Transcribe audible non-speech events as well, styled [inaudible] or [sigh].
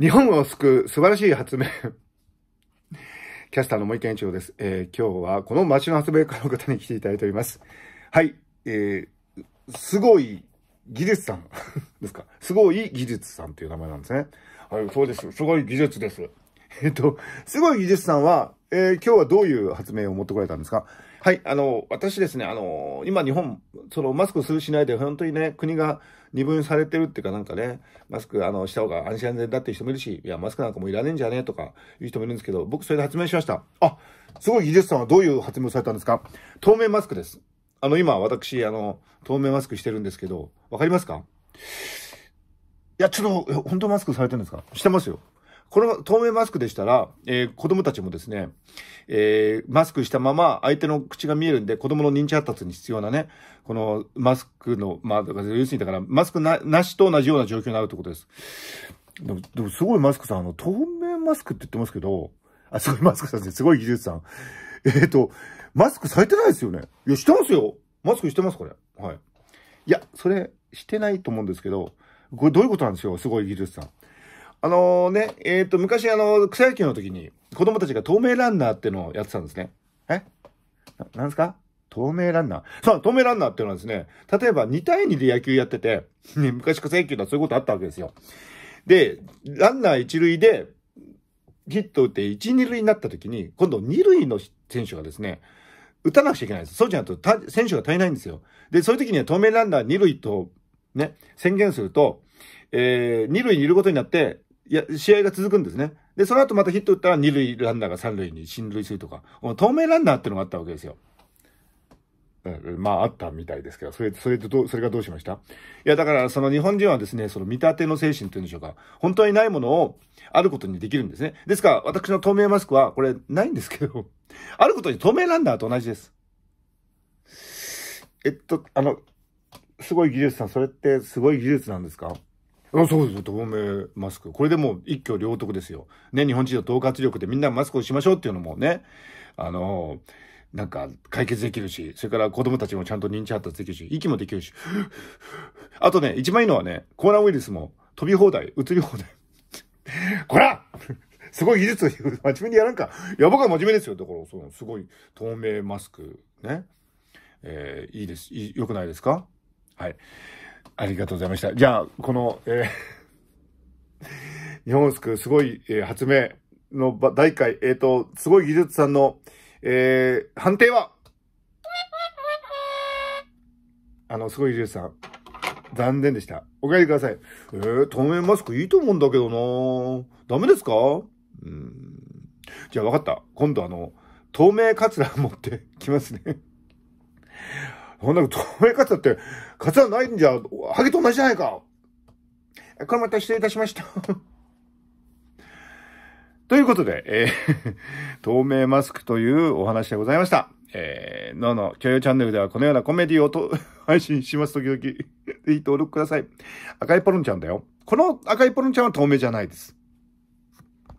日本を救う素晴らしい発明キャスターの森健一郎です。えー、今日はこの街の発明家の方に来ていただいております。はい。えー、すごい技術さんですか。すごい技術さんという名前なんですね。はい、そうです。すごい技術です。[laughs] えっと、すごい技術さんは、えー、今日はどういう発明を持ってこられたんですかはい、あの、私ですね、あの、今日本、そのマスクするしないで、本当にね、国が二分されてるっていうかなんかね、マスク、あの、した方が安心安全だっていう人もいるし、いや、マスクなんかもういらねえんじゃねえとかいう人もいるんですけど、僕それで発明しました。あ、すごい技術さんはどういう発明をされたんですか透明マスクです。あの、今、私、あの、透明マスクしてるんですけど、わかりますかいや、ちょっと、本当マスクされてるんですかしてますよ。この透明マスクでしたら、えー、子供たちもですね、えー、マスクしたまま相手の口が見えるんで、子供の認知発達に必要なね、このマスクの、まあ、要するにだから、マスクななしと同じような状況になるってことです。でも、でもすごいマスクさん、あの、透明マスクって言ってますけど、あ、すごいマスクさんですね。すごい技術さん。えっ、ー、と、マスクされてないですよね。いや、してますよ。マスクしてます、これ。はい。いや、それ、してないと思うんですけど、これどういうことなんですよ、すごい技術さん。あのね、えっ、ー、と、昔あの、草野球の時に子供たちが透明ランナーってのをやってたんですね。えなんですか透明ランナー。そう、透明ランナーっていうのはですね、例えば2対2で野球やってて、ね、昔草野球ではそういうことあったわけですよ。で、ランナー1塁で、ヒット打って1、2塁になった時に、今度2塁の選手がですね、打たなくちゃいけないんです。そうじゃないと、選手が足りないんですよ。で、そういう時には透明ランナー2塁と、ね、宣言すると、えー、2塁にいることになって、いや、試合が続くんですね。で、その後またヒット打ったら二塁ランナーが三塁に進塁するとか、透明ランナーってのがあったわけですよ。まあ、あったみたいですけど、それ、それとど、それがどうしましたいや、だから、その日本人はですね、その見立ての精神というんでしょうか、本当にないものをあることにできるんですね。ですから、私の透明マスクは、これ、ないんですけど、あることに透明ランナーと同じです。えっと、あの、すごい技術さん、それってすごい技術なんですかあそうです。透明マスク。これでもう一挙両得ですよ。ね、日本人の統括力でみんなマスクをしましょうっていうのもね、あのなんか解決できるし、それから子供たちもちゃんと認知発達できるし、息もできるし。あとね、一番いいのはね、コロナウイルスも飛び放題、移り放題。こらすごい技術を真面目にやらんか。いや、僕は真面目ですよ。だから、その、すごい透明マスク、ね。えー、いいです。良くないですかはい。ありがとうございました。じゃあ、この、えー、[laughs] 日本スクすごい、えー、発明の大会、えっ、ー、と、すごい技術さんの、えー、判定はあの、すごい技術さん。残念でした。お帰りください。えー、透明マスクいいと思うんだけどなダメですかうん。じゃあ分かった。今度あの、透明カツラ持ってきますね。[laughs] ほんなら、ど、止め方って、カツはないんじゃ、ハゲと同じじゃないかこれまた失礼いたしました [laughs] ということで、えー [laughs] 透明マスクというお話でございました。えー、のの、共有チャンネルではこのようなコメディをと [laughs] 配信します、時々。ぜひ登録ください。赤いポルンちゃんだよ。この赤いポルンちゃんは透明じゃないです。